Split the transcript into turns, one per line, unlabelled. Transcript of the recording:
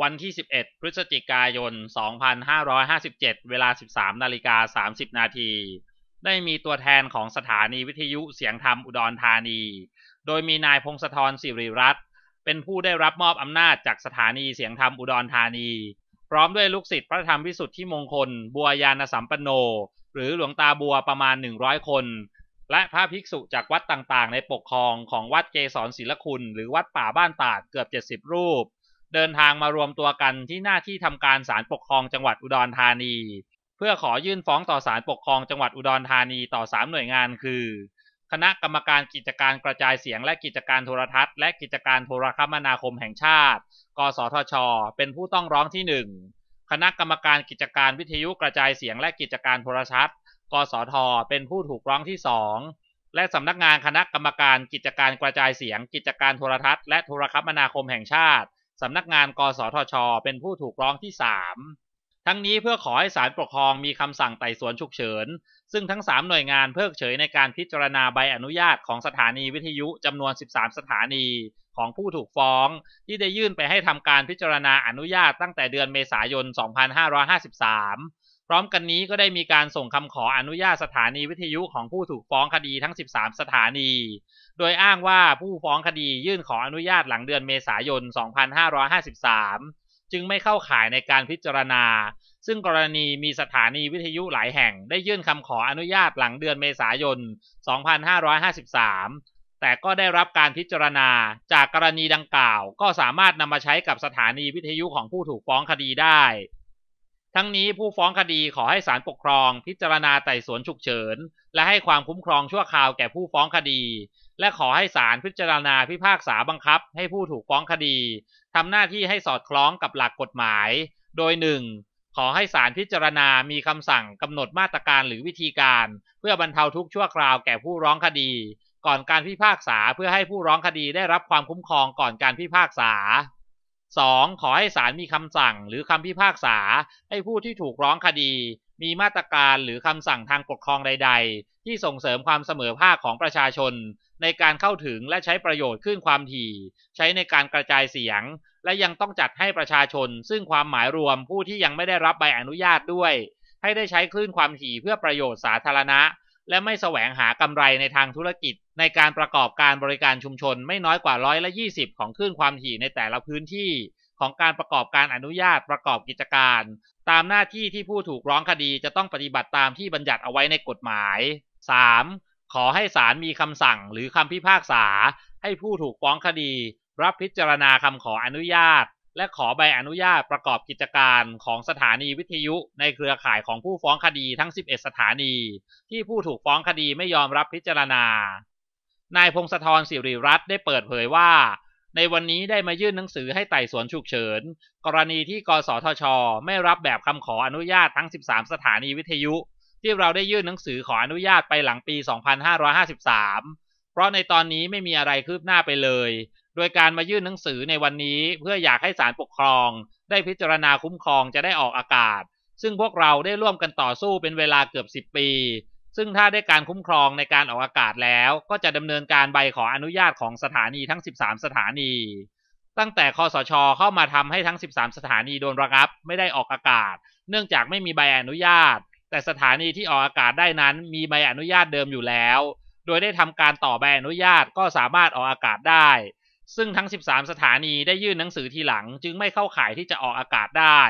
วันที่ 11 พฤศจิกายน 2557 เวลา 13 นาฬิกา 30 นาที ได้มีตัวแทนของสถานีวิทยุเสียงธรรมอุดรธานี โดยมีนายพงศธรสิริรัตน์ เป็นผู้ได้รับมอบอำนาจจากสถานีเสียงธรรมอุดรธานี พร้อมด้วยลูกศิษย์พระธรรมวิสุทธิมงคล บัวยานสัมปันโน หรือหลวงตาบัวประมาณ 100 คน และพระภิกษุจากวัดต่างๆ ในปกครองของวัดเกสรศิลคุณหรือวัดป่าบ้านตาดเกือบ 70 รูปเดินทางมารวมตัวกันที่หน้าที่ทำการศาลปกครองจังหวัดอุดรธานี เพื่อขอยื่นฟ้องต่อศาลปกครองจังหวัดอุดรธานีต่อ3หน่วยงาน คือ คณะกรรมการกิจการกระจายเสียงและกิจการโทรทัศน์และกิจการโทรคมนาคมแห่งชาติ กสทช เป็นผู้ต้องร้องที่ 1 คณะกรรมการกิจการวิทยุกระจายเสียงและกิจการโทรทัศน์ กสทเป็นผู้ถูกร้องที่2และสำนักงานคณะกรรมการกิจการกระจายเสียง กิจการโทรทัศน์และโทรคมนาคมแห่งชาติสำนักงานกสทช เป็นผู้ถูกร้องที่ 3 ทั้งนี้เพื่อขอให้ศาลปกครองมีคำสั่งไต่สวนฉุกเฉิน ซึ่งทั้ง 3 หน่วยงานเพิกเฉยในการพิจารณาใบอนุญาตของสถานีวิทยุจำนวน 13 สถานีของผู้ถูกฟ้องที่ได้ยื่นไปให้ทำการพิจารณาอนุญาตตั้งแต่เดือนเมษายน 2553พร้อมกันนี้ก็ได้มีการส่งคำขออนุญาตสถานีวิทยุของผู้ถูกฟ้องคดีทั้ง 13 สถานี โดยอ้างว่าผู้ฟ้องคดียื่นขออนุญาตหลังเดือนเมษายน 2553 จึงไม่เข้าข่ายในการพิจารณา ซึ่งกรณีมีสถานีวิทยุหลายแห่งได้ยื่นคำขออนุญาตหลังเดือนเมษายน 2553 แต่ก็ได้รับการพิจารณาจากกรณีดังกล่าว ก็สามารถนำมาใช้กับสถานีวิทยุของผู้ถูกฟ้องคดีได้ทั้งนี้ผู้ฟ้องคดีขอให้ศาลปกครองพิจารณาไต่สวนฉุกเฉินและให้ความคุ้มครองชั่วคราวแก่ผู้ฟ้องคดี และขอให้ศาลพิจารณาพิพากษาบังคับให้ผู้ถูกฟ้องคดีทำหน้าที่ให้สอดคล้องกับหลักกฎหมาย โดย 1. ขอให้ศาลพิจารณามีคำสั่งกำหนดมาตรการหรือวิธีการ เพื่อบรรเทาทุกข์ชั่วคราวแก่ผู้ร้องคดี ก่อนการพิพากษาเพื่อให้ผู้ร้องคดีได้รับความคุ้มครองก่อนการพิพากษา 2. ขอให้ศาลมีคำสั่งหรือคำพิพากษา ให้ผู้ที่ถูกร้องคดี มีมาตรการหรือคำสั่งทางปกครองใด ๆ ที่ส่งเสริมความเสมอภาคของประชาชน ในการเข้าถึงและใช้ประโยชน์ขึ้นความถี่ ใช้ในการกระจายเสียง และยังต้องจัดให้ประชาชน ซึ่งความหมายรวมผู้ที่ยังไม่ได้รับใบอนุญาตด้วย ให้ได้ใช้คลื่นความถี่เพื่อประโยชน์สาธารณะและไม่แสวงหากำไรในทางธุรกิจในการประกอบการบริการชุมชน ไม่น้อยกว่าร้อยละ20 ของคลื่นความถี่ในแต่ละพื้นที่ ของการประกอบการอนุญาตประกอบกิจการ ตามหน้าที่ที่ผู้ถูกร้องคดีจะต้องปฏิบัติตามที่บัญญัติเอาไว้ในกฎหมาย 3. ขอให้ศาลมีคำสั่ง หรือคำพิพากษา ให้ผู้ถูกฟ้องคดี รับพิจารณาคำขออนุญาตและขอใบอนุญาตประกอบกิจการของสถานีวิทยุ ในเครือข่ายของผู้ฟ้องคดีทั้ง 11 สถานี ที่ผู้ถูกฟ้องคดีไม่ยอมรับพิจารณา นายพงศธรสิริรัตน์ได้เปิดเผยว่า ในวันนี้ได้มายื่นหนังสือให้ไต่สวนฉุกเฉิน กรณีที่กสทช ไม่รับแบบคำขออนุญาตทั้ง 13 สถานีวิทยุ ที่เราได้ยื่นหนังสือขออนุญาตไปหลังปี 2553 เพราะในตอนนี้ไม่มีอะไรคืบหน้าไปเลยโดยการมายื่นหนังสือในวันนี้ เพื่ออยากให้ศาลปกครอง ได้พิจารณาคุ้มครองจะได้ออกอากาศ ซึ่งพวกเราได้ร่วมกันต่อสู้เป็นเวลาเกือบ 10 ปี ซึ่งถ้าได้การคุ้มครองในการออกอากาศแล้วก็จะดำเนินการใบขออนุญาตของสถานีทั้ง 13 สถานี ตั้งแต่คอสช เข้ามาทำให้ทั้ง 13 สถานีโดนระงับ ไม่ได้ออกอากาศ เนื่องจากไม่มีใบอนุญาต แต่สถานีที่ออกอากาศได้นั้น มีใบอนุญาตเดิมอยู่แล้ว โดยได้ทำการต่อใบอนุญาตก็สามารถออกอากาศได้ซึ่งทั้ง 13 สถานีได้ยื่นหนังสือทีหลังจึงไม่เข้าข่ายที่จะออกอากาศได้